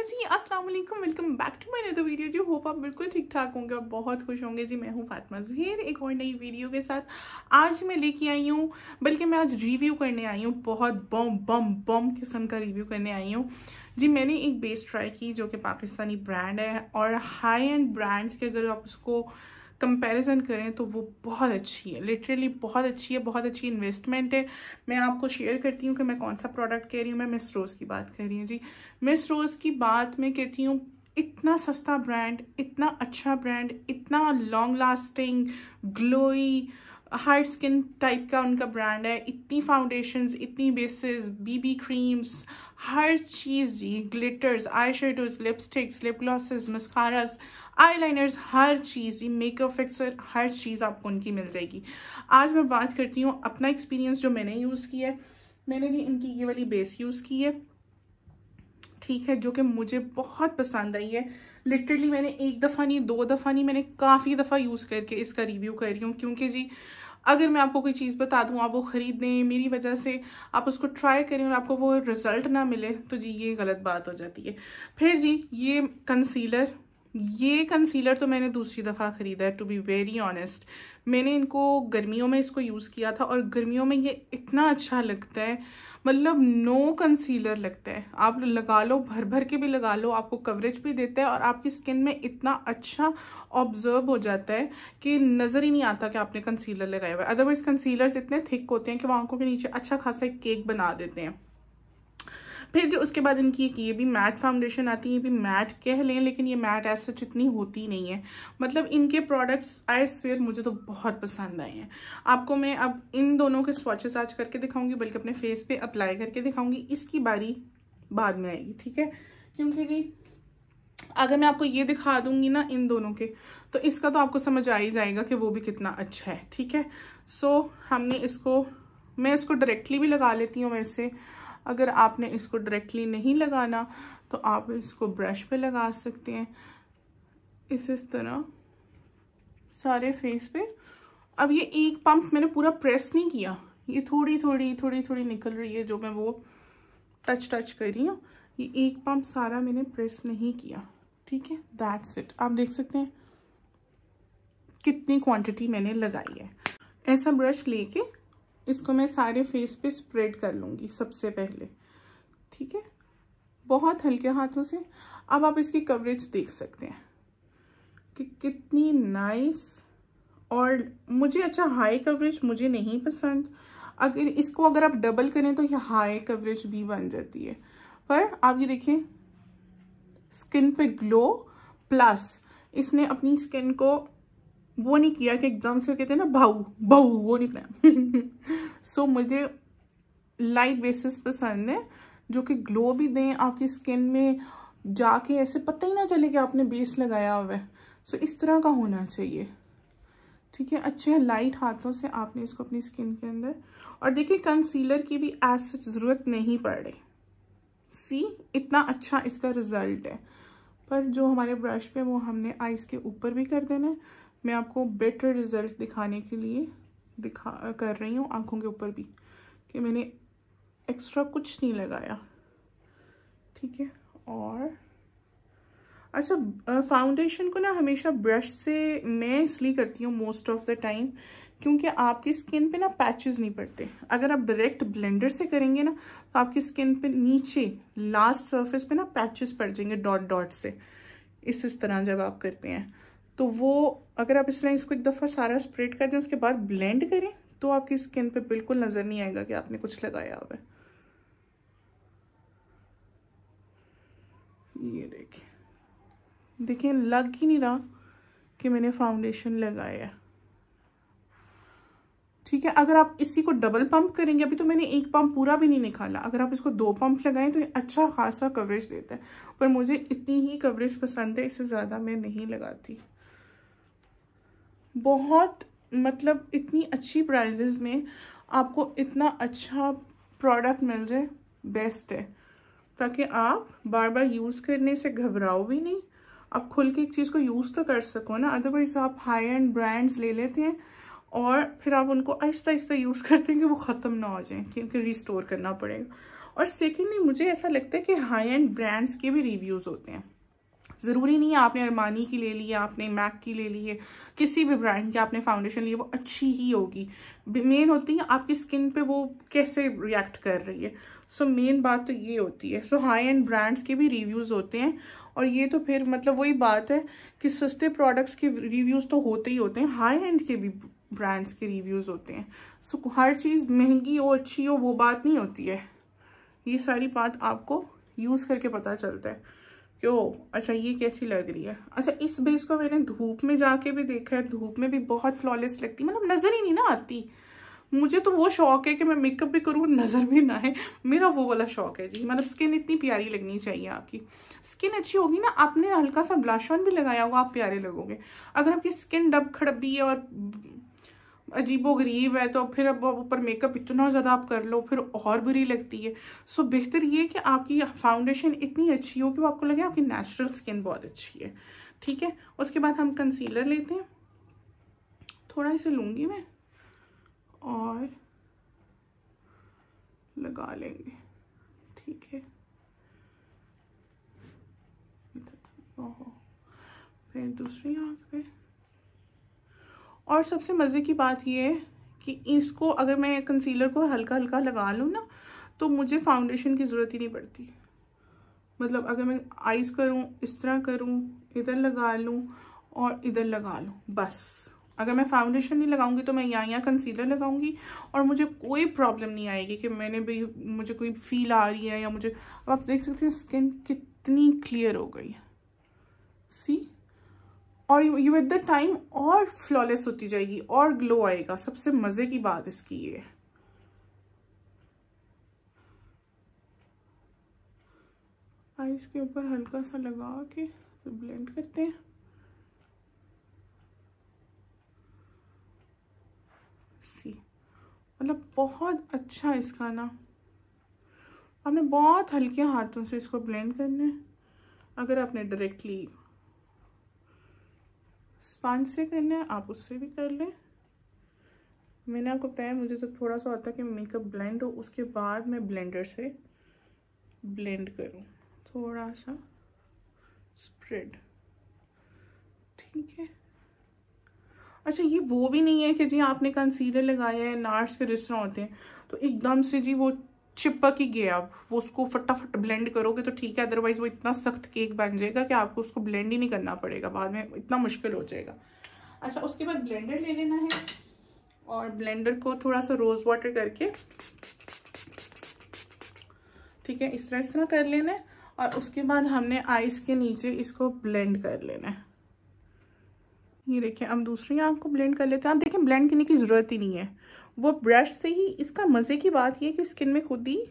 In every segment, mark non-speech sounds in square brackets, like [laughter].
जी अस्सलाम वालेकुम welcome back to my another video जी होप आप बिल्कुल ठीक ठाक होंगे और बहुत खुश होंगे जी मैं हूँ फातिमा जहीर एक और नई वीडियो के साथ आज मैं लेके आई हूँ बल्कि मैं आज रिव्यू करने आई हूँ बहुत बम बम बम किस्म का रिव्यू करने आई हूँ जी मैंने एक बेस ट्राई की जो कि पाकिस्तानी ब्रांड है और हाई एंड ब्रांड्स के अगर आप उसको कंपैरिजन करें तो वो बहुत अच्छी है लिटरली बहुत अच्छी है बहुत अच्छी इन्वेस्टमेंट है मैं आपको शेयर करती हूँ कि मैं कौन सा प्रोडक्ट कह रही हूँ मैं मिस रोज़ की बात कर रही हूँ जी मिस रोज़ की बात मैं कहती हूँ इतना सस्ता ब्रांड इतना अच्छा ब्रांड इतना long lasting glowy hard skin type का उनका ब्रांड है इतनी फाउंडेशन इतनी बेसिस बीबी क्रीम्स हर चीज़ जी glitters eye shadows lipsticks lip glosses mascaras eyeliners हर चीज़ ये मेकअप फिक्सर हर चीज़ आपको उनकी मिल जाएगी आज मैं बात करती हूँ अपना एक्सपीरियंस जो मैंने यूज़ किया है मैंने जी इनकी ये वाली बेस यूज़ की है ठीक है जो कि मुझे बहुत पसंद आई है लिटरली मैंने एक दफ़ा नहीं दो दफ़ा नहीं मैंने काफ़ी दफ़ा यूज़ करके इसका रिव्यू कर रही हूँ क्योंकि जी अगर मैं आपको कोई चीज़ बता दूँ आप वो ख़रीद दें मेरी वजह से आप उसको ट्राई करें और आपको वो रिज़ल्ट ना मिले तो जी ये गलत बात हो जाती है फिर जी ये कंसीलर ये कंसीलर तो मैंने दूसरी दफ़ा ख़रीदा है टू बी वेरी ऑनेस्ट मैंने इनको गर्मियों में इसको यूज़ किया था और गर्मियों में ये इतना अच्छा लगता है मतलब नो कंसीलर लगता है आप लगा लो भर भर के भी लगा लो आपको कवरेज भी देता है और आपकी स्किन में इतना अच्छा ऑब्जर्व हो जाता है कि नज़र ही नहीं आता कि आपने कंसीलर लगाया हुआ है अदरवाइज़ कंसीलर इतने थिक होते हैं कि वो आंखों के नीचे अच्छा खासा एक केक बना देते हैं फिर जो उसके बाद इनकी एक ये भी मैट फाउंडेशन आती है ये भी मैट कह लें लेकिन ये मैट ऐसा सच इतनी होती नहीं है मतलब इनके प्रोडक्ट्स आई स्वेयर मुझे तो बहुत पसंद आए हैं आपको मैं अब इन दोनों के स्वाचेस आज करके दिखाऊंगी बल्कि अपने फेस पे अप्लाई करके दिखाऊंगी इसकी बारी बाद में आएगी ठीक है क्योंकि जी अगर मैं आपको ये दिखा दूंगी ना इन दोनों के तो इसका तो आपको समझ आ ही जाएगा कि वो भी कितना अच्छा है ठीक है सो so, हमने इसको मैं इसको डायरेक्टली भी लगा लेती हूँ वैसे अगर आपने इसको डायरेक्टली नहीं लगाना तो आप इसको ब्रश पे लगा सकते हैं इस इस तरह सारे फेस पे अब ये एक पंप मैंने पूरा प्रेस नहीं किया ये थोड़ी थोड़ी थोड़ी थोड़ी निकल रही है जो मैं वो टच टच कर रही हूँ ये एक पंप सारा मैंने प्रेस नहीं किया ठीक है दैट्स इट आप देख सकते हैं कितनी क्वांटिटी मैंने लगाई है ऐसा ब्रश लेके इसको मैं सारे फेस पे स्प्रेड कर लूँगी सबसे पहले ठीक है बहुत हल्के हाथों से अब आप इसकी कवरेज देख सकते हैं कि कितनी नाइस और मुझे अच्छा हाई कवरेज मुझे नहीं पसंद अगर इसको अगर आप डबल करें तो ये हाई कवरेज भी बन जाती है पर आप ये देखें स्किन पे ग्लो प्लस इसने अपनी स्किन को वो नहीं किया कि एकदम से कहते हैं ना भाऊ भाऊ वो नहीं किया सो [laughs] so, मुझे लाइट बेसिस पसंद है जो कि ग्लो भी दें आपकी स्किन में जाके ऐसे पता ही ना चले कि आपने बेस लगाया हुआ है सो इस तरह का होना चाहिए ठीक है अच्छे लाइट हाथों से आपने इसको अपनी स्किन के अंदर और देखिए कंसीलर की भी ऐसी ज़रूरत नहीं पड़ रही सी इतना अच्छा इसका रिज़ल्ट है पर जो हमारे ब्रश पे वो हमने आइस के ऊपर भी कर देना है मैं आपको बेटर रिज़ल्ट दिखाने के लिए दिखा कर रही हूँ आँखों के ऊपर भी कि मैंने एक्स्ट्रा कुछ नहीं लगाया ठीक है और अच्छा फाउंडेशन को ना हमेशा ब्रश से मैं इसलिए करती हूँ मोस्ट ऑफ द टाइम क्योंकि आपकी स्किन पे ना पैचेस नहीं पड़ते अगर आप डायरेक्ट ब्लेंडर से करेंगे ना तो आपकी स्किन पे नीचे लास्ट सरफेस पे ना पैचेस पड़ जाएंगे डॉट डॉट से इस इस तरह जब आप करते हैं तो वो अगर आप इस तरह इसको एक दफ़ा सारा स्प्रेड कर दें उसके बाद ब्लेंड करें तो आपकी स्किन पे बिल्कुल नज़र नहीं आएगा कि आपने कुछ लगाया हुआ है ये देखिए देखिए लग ही नहीं रहा कि मैंने फाउंडेशन लगाया ठीक है अगर आप इसी को डबल पंप करेंगे अभी तो मैंने एक पंप पूरा भी नहीं निकाला अगर आप इसको दो पंप लगाएं तो ये अच्छा खासा कवरेज देता है पर मुझे इतनी ही कवरेज पसंद है इससे ज़्यादा मैं नहीं लगाती बहुत मतलब इतनी अच्छी प्राइजेज़ में आपको इतना अच्छा प्रोडक्ट मिल जाए बेस्ट है ताकि आप बार बार यूज़ करने से घबराओ भी नहीं आप खुल के एक चीज़ को यूज़ तो कर सको ना अदरवाइज आप हाई एंड ब्रांड्स ले लेते हैं और फिर आप उनको आहिस्ता आहिस्ता यूज़ करते हैं कि वो ख़त्म ना हो जाए कि रिस्टोर करना पड़ेगा और सेकेंडली मुझे ऐसा लगता है कि हाई एंड ब्रांड्स के भी रिव्यूज़ होते हैं ज़रूरी नहीं है आपने अरमानी की ले ली है आपने मैक की ले ली है किसी भी ब्रांड की आपने फाउंडेशन ली है वो अच्छी ही होगी मेन होती है आपकी स्किन पे वो कैसे रिएक्ट कर रही है सो so, मेन बात तो ये होती है सो हाई एंड ब्रांड्स के भी रिव्यूज़ होते हैं और ये तो फिर मतलब वही बात है कि सस्ते प्रोडक्ट्स के रिव्यूज़ तो होते ही होते हैं हाई एंड के भी ब्रांड्स के रिव्यूज़ होते हैं सो so, हर चीज़ महंगी हो अच्छी हो वो बात नहीं होती है ये सारी बात आपको यूज़ करके पता चलता है क्यों अच्छा ये कैसी लग रही है अच्छा इस बेस को मैंने धूप में जाके भी देखा है धूप में भी बहुत फ्लॉलेस लगती मतलब नज़र ही नहीं ना आती मुझे तो वो शौक है कि मैं मेकअप भी करूँ नज़र भी ना आए मेरा वो वाला शौक है जी मतलब स्किन इतनी प्यारी लगनी चाहिए आपकी स्किन अच्छी होगी ना आपने हल्का सा ब्लाशन ऑन भी लगाया होगा आप प्यारे लगोगे अगर आपकी स्किन डब खड़बी है और अजीबो गरीब है तो फिर अब ऊपर मेकअप इतना ज़्यादा आप कर लो फिर और बुरी लगती है सो so, बेहतर ये कि आपकी फाउंडेशन इतनी अच्छी हो कि वो आपको लगे आपकी नेचुरल स्किन बहुत अच्छी है ठीक है उसके बाद हम कंसीलर लेते हैं थोड़ा इसे लूँगी मैं और लगा लेंगे ठीक है तो- फिर दूसरी आँख पे और सबसे मज़े की बात ये है कि इसको अगर मैं कंसीलर को हल्का हल्का लगा लूँ ना तो मुझे फाउंडेशन की ज़रूरत ही नहीं पड़ती मतलब अगर मैं आइज़ करूँ इस तरह करूँ इधर लगा लूँ और इधर लगा लूँ बस अगर मैं फाउंडेशन नहीं लगाऊंगी तो मैं यहाँ यहाँ कंसीलर लगाऊंगी और मुझे कोई प्रॉब्लम नहीं आएगी कि मैंने भी मुझे कोई फील आ रही है या मुझे अब आप देख सकते हैं स्किन कितनी क्लियर हो गई है सी और यू विद द टाइम और फ्लॉलेस होती जाएगी और ग्लो आएगा सबसे मज़े की बात इसकी ये आइस के ऊपर हल्का सा लगा के फिर ब्लेंड करते हैं सी मतलब बहुत अच्छा इसका ना आपने बहुत हल्के हाथों से इसको ब्लेंड करना है अगर आपने डायरेक्टली स्पंज से करना है आप उससे भी कर लें मैंने आपको बताया मुझे जब थोड़ा सा होता है कि मेकअप ब्लेंड हो उसके बाद मैं ब्लेंडर से ब्लेंड करूँ थोड़ा सा स्प्रेड ठीक है अच्छा ये वो भी नहीं है कि जी आपने कंसीलर लगाया है नार्स के जिस होते हैं तो एकदम से जी वो चिपक ही गया अब वो उसको फटाफट ब्लेंड करोगे तो ठीक है अदरवाइज वो इतना सख्त केक बन जाएगा कि आपको उसको ब्लेंड ही नहीं करना पड़ेगा बाद में इतना मुश्किल हो जाएगा अच्छा उसके बाद ब्लेंडर ले लेना है और ब्लेंडर को थोड़ा सा रोज़ वाटर करके ठीक है इस तरह इस तरह कर लेना है और उसके बाद हमने आइस के नीचे इसको ब्लेंड कर लेना है ये देखिए हम दूसरी आँख को ब्लेंड कर लेते हैं आप देखें ब्लेंड करने की ज़रूरत ही नहीं है वो ब्रश से ही इसका मज़े की बात यह कि स्किन में खुद ही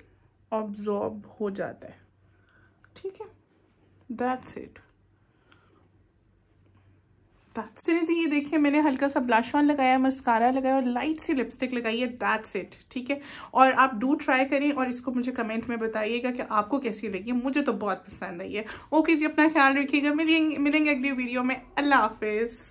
ऑब्जॉर्ब हो जाता है ठीक है दैट्स इट दैट्स जी ये देखिए मैंने हल्का सा ब्लश ऑन लगाया मस्कारा लगाया और लाइट सी लिपस्टिक लगाई है दैट्स इट ठीक है और आप डू ट्राई करें और इसको मुझे कमेंट में बताइएगा कि आपको कैसी लगी मुझे तो बहुत पसंद आई है ओके जी अपना ख्याल रखिएगा मिलेंगे मिलेंगे अगली वीडियो में अल्लाह हाफिज़